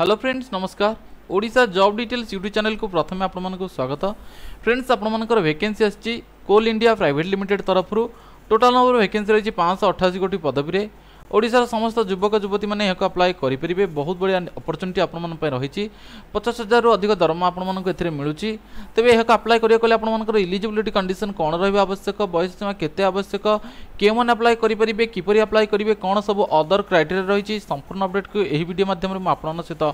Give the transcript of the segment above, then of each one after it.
hello friends নমস্কার Odisha job details YouTube চ্যানেলকে প্রথমে আপনার স্বাগত ফ্রেন্ডস আপনার ভ্যাকেন্সি আসছে কোল ইন্ডিয়া প্রাইভেট লিমিটেড তরফর টোটাল নম্বর ভ্যাকেন্সি রয়েছে পাঁচশহ অঠাশি গোটি পদবীরে ଓଡ଼ିଶାର ସମସ୍ତ ଯୁବକ ଯୁବତୀମାନେ ଏହାକୁ ଆପ୍ଲାଏ କରିପାରିବେ ବହୁତ ବଢ଼ିଆ ଅପରଚ୍ୟୁନିଟି ଆପଣମାନଙ୍କ ପାଇଁ ରହିଛି ପଚାଶ ହଜାରରୁ ଅଧିକ ଦରମା ଆପଣମାନଙ୍କୁ ଏଥିରେ ମିଳୁଛି ତେବେ ଏହାକୁ ଆପ୍ଲାଏ କରିବାକୁ ହେଲେ ଆପଣମାନଙ୍କର ଇଲିଜିବିଲିଟି କଣ୍ଡିସନ୍ କ'ଣ ରହିବା ଆବଶ୍ୟକ ବୟସ ସୀମା କେତେ ଆବଶ୍ୟକ କେଉଁମାନେ ଆପ୍ଲାଏ କରିପାରିବେ କିପରି ଆପ୍ଲାଏ କରିବେ କ'ଣ ସବୁ ଅଦର କ୍ରାଇଟେରିଆ ରହିଛି ସମ୍ପୂର୍ଣ୍ଣ ଅପଡ଼େଟ୍କୁ ଏହି ଭିଡ଼ିଓ ମାଧ୍ୟମରେ ମୁଁ ଆପଣମାନଙ୍କ ସହିତ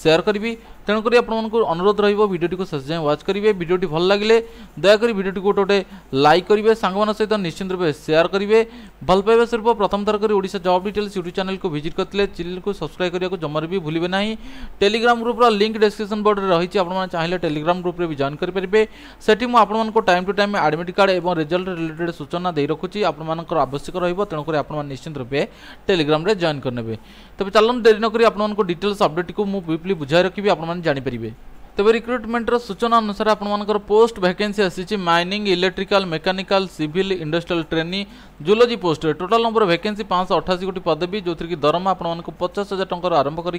ସେୟାର କରିବି तेणुक आपको अनुरोध रही रिडियो को शेष जाए व्वाच करेंगे भिडियो भल लगे दयाक भिडियो गोटे गोटे लाइक करेंगे सांग सहित निश्चित रूप से सेयार करेंगे भल भलपाइवे स्वरूप प्रथम थर कर जब डिटेल्स यूट्यूब चैनल को भिजिट करते चैनल को सब्सक्राइब करने को जमार भी भूलें ना Telegram group link description board में रही है चाहिए टेलीग्राम ग्रुप भी जॉन करेंगे से time to time admit card और रिजल्ट रिलेटेड सूचना दे रखुच्छी आपर आवश्यक रोक तेणुक आपश्चित रूप टेलीग्राम जॉन करने तेज चलो डेरी नक आपको डिटेल्स अपडेट को मुझे बुझाई रखी आप আপনার জাঁপারে তবে রিক্রুটমেন্টর সূচনা অনুসারে আপনার পোস্ট ভ্যাকেন্সি আসিছে mining electrical mechanical civil industrial trainee zoology পোস্টরে টোটাল নম্বর ভ্যাকেন্সি পাঁচশো অঠাশি গোটি পদবী যেথির কি দরমা আপনার পচাশ হাজার টাকার আরম্ভ করি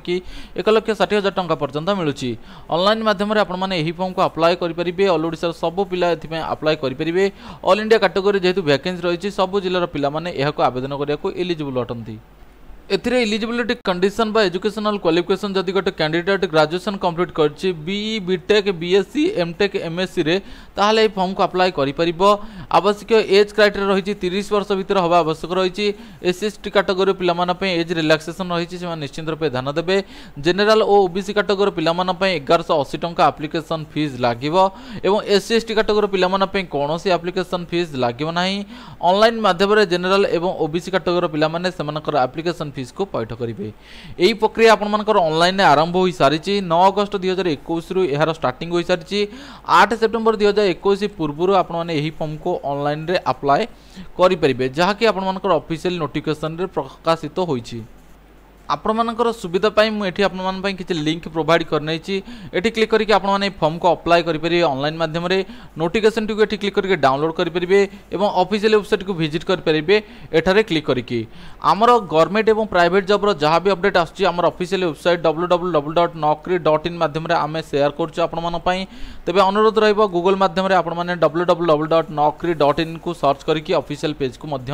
এক লক্ষ ষাঠি হাজার টাকা পর্যন্ত মিলুচি অনলাইন মাধ্যমে আপনার এই ফর্মকে আপ্লাই করে অল ওড়শার সবু পিলা এপাই আপ্লাই করে অল ইন্ডিয়া ক্যাটেগোরি যেহেতু ভ্যাকেন্সি রয়েছে সবু জেলার পিলা মানে এখন আবেদন করা এলিজিবল অটান্তি ଏଥିରେ ଇଲିଜିବିଲିଟି କଣ୍ଡିସନ୍ ବା ଏଜୁକେସନାଲ୍ କ୍ୱାଲିଫିକେସନ୍ ଯଦି ଗୋଟେ କ୍ୟାଣ୍ଡିଡେଟ୍ ଗ୍ରାଜୁଏସନ୍ କମ୍ପ୍ଲିଟ୍ କରିଛି ବିଇ ବିଟେକ୍ ବିଏସ୍ସି ଏମ୍ଟେକ୍ ଏମ୍ଏସ୍ସିରେ ତାହେଲେ ଏହି ଫର୍ମକୁ ଆପ୍ଲାଏ କରିପାରିବ ଆବଶ୍ୟକ ଏଜ୍ କ୍ରାଇଟେରିଆ ରହିଛି ତିରିଶ ବର୍ଷ ଭିତରେ ହେବା ଆବଶ୍ୟକ ରହିଛି ଏସ୍ ଏସ୍ ଟି କାଟେଗୋରୀ ପିଲାମାନଙ୍କ ପାଇଁ ଏଜ୍ ରିଲାକ୍ସେସନ୍ ରହିଛି ସେମାନେ ନିଶ୍ଚିନ୍ତ ରୂପେ ଧ୍ୟାନ ଦେବେ ଜେନେରାଲ୍ ଓ ଓବିସି କାଟେଗୋରୀ ପିଲାମାନଙ୍କ ପାଇଁ ଏଗାରଶହ ଅଶୀ ଟଙ୍କା ଆପ୍ଲିକେସନ୍ ଫିଜ୍ ଲାଗିବ ଏବଂ S C S T category ପିଲାମାନଙ୍କ ପାଇଁ କୌଣସି ଆପ୍ଲିକେସନ୍ ଫିଜ୍ ଲାଗିବ ନାହିଁ ଅନଲାଇନ୍ ମାଧ୍ୟମରେ ଜେନେରାଲ୍ ଏବଂ ଓବିସି କାଟେଗୋରୀ ପିଲାମାନେ ସେମାନଙ୍କର ଆପ୍ଲିକେସନ୍ ଫିସ୍କୁ ପୈଠ କରିବେ ଏହି ପ୍ରକ୍ରିୟା ଆପଣମାନଙ୍କର ଅନଲାଇନ୍ରେ ଆରମ୍ଭ ହୋଇସାରିଛି ନଅ ଅଗଷ୍ଟ ଦୁଇହଜାର ଏକୋଇଶରୁ ଏହାର ଷ୍ଟାର୍ଟିଂ ହୋଇସାରିଛି ଆଠ ସେପ୍ଟେମ୍ବର ଦୁଇହଜାର ଏକୋଇଶ ପୂର୍ବରୁ ଆପଣମାନେ ଏହି ଫର୍ମକୁ ଅନଲାଇନ୍ରେ ଆପ୍ଲାଏ କରିପାରିବେ ଯାହାକି ଆପଣମାନଙ୍କର ଅଫିସିଆଲ ନୋଟିଫିକେସନ୍ରେ ପ୍ରକାଶିତ ହୋଇଛି ଆପଣମାନଙ୍କର ସୁବିଧା ପାଇଁ ମୁଁ ଏଠି ଆପଣମାନଙ୍କ ପାଇଁ କିଛି ଲିଙ୍କ୍ ପ୍ରୋଭାଇଡ଼ କରିନେଇଛି ଏଠି କ୍ଲିକ୍ କରିକି ଆପଣମାନେ ଏହି ଫର୍ମକୁ ଆପ୍ଲାଏ କରିପାରିବେ ଅନଲାଇନ୍ ମାଧ୍ୟମରେ ନୋଟିଫିକେସନ୍ଟିକୁ ଏଠି କ୍ଲିକ୍ କରିକି ଡାଉନଲୋଡ଼ କରିପାରିବେ ଏବଂ ଅଫିସିଆଲ ୱେବସାଇଟ୍କୁ ଭିଜିଟ୍ କରିପାରିବେ ଏଠାରେ କ୍ଲିକ୍ କରିକି ଆମର ଗଭର୍ଣ୍ଣମେଣ୍ଟ ଏବଂ ପ୍ରାଇଭେଟ୍ ଜବ୍ର ଯାହା ବି ଅପଡ଼େଟ୍ ଆସୁଛି ଆମର official website W W W dot Naukri dot in ମାଧ୍ୟମରେ ଆମେ ସେୟାର କରୁଛୁ ଆପଣମାନଙ୍କ ପାଇଁ ତେବେ ଅନୁରୋଧ ରହିବ ଗୁଗଲ ମାଧ୍ୟମରେ ଆପଣମାନେ W W W dot Naukri dot ଇନ୍କୁ ସର୍ଚ୍ଚ କରିକି ଅଫିସିଆଲ ପେଜ୍କୁ ମଧ୍ୟ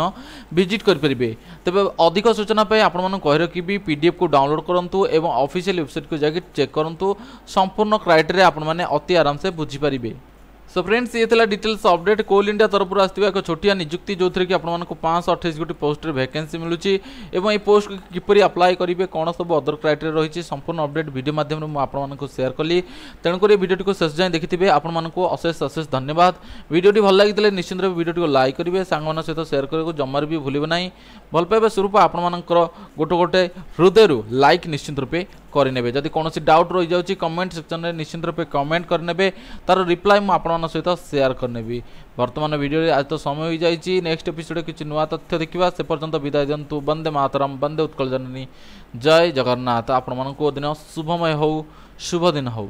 ଭିଜିଟ୍ କରିପାରିବେ ତେବେ ଅଧିକ ସୂଚନା ପାଇଁ ଆପଣମାନଙ୍କୁ କହି ରଖିବି পিডিএফ को डाउनलोड করন্তু এবং অফিসিয়াল ওয়েবসাইট কু যাকি চেক করন্তু সম্পূর্ণ ক্রাইটেরিয়া আপনার অতি আরামসে বুঝিপারে सो फ्रेंड्स ये डिटेल्स अपडेट कोल इंडिया तरफ आसवा एक छोटिया निजुक्ति जो थी कि आपको पाँच अठाईस गोटी पोस्ट भैकेन्सी मिलूँ और ये पोस्ट किपर आप्लाय करेंगे कौन सब अदर क्राइटेरिया रही संपूर्ण अपडेट भिडियो मध्यम आपको सेयार कली तेणुक भिडियोटी को शेष जाए देखिए आपको अशेष अशेष धन्यवाद भिडियो भल लगी निश्चित रूप भिडियो को लाइक करेंगे सांग सहित सेयार करने को जमार भी भूल नहीं भल पाइबा स्वरूप आपर गोटे गोटे हृदय लाइक निश्चित रूपे કરીને લેবে જો કોઈ નસી ડાઉટ રહી જાઉચી કમેન્ટ સેક્શન રે નિશ્ચિંત રૂપે કમેન્ટ કરનેબે તાર રિપ્લાય મે આપણન સહિત શેર કરનેબી વર્તમાન વિડિયો આજ તો સમય હોઈ જાય ચી નેક્સ્ટ એપિસોડ કીચ નવા તથ્ય દેખીવા સે પર્તંત વિદાય જંતુ બંદે માતરમ બંદે ઉત્કલ જનની જય જગન્નાથ આપણન કો ઓદિન શુભમય હો શુભ દિન હો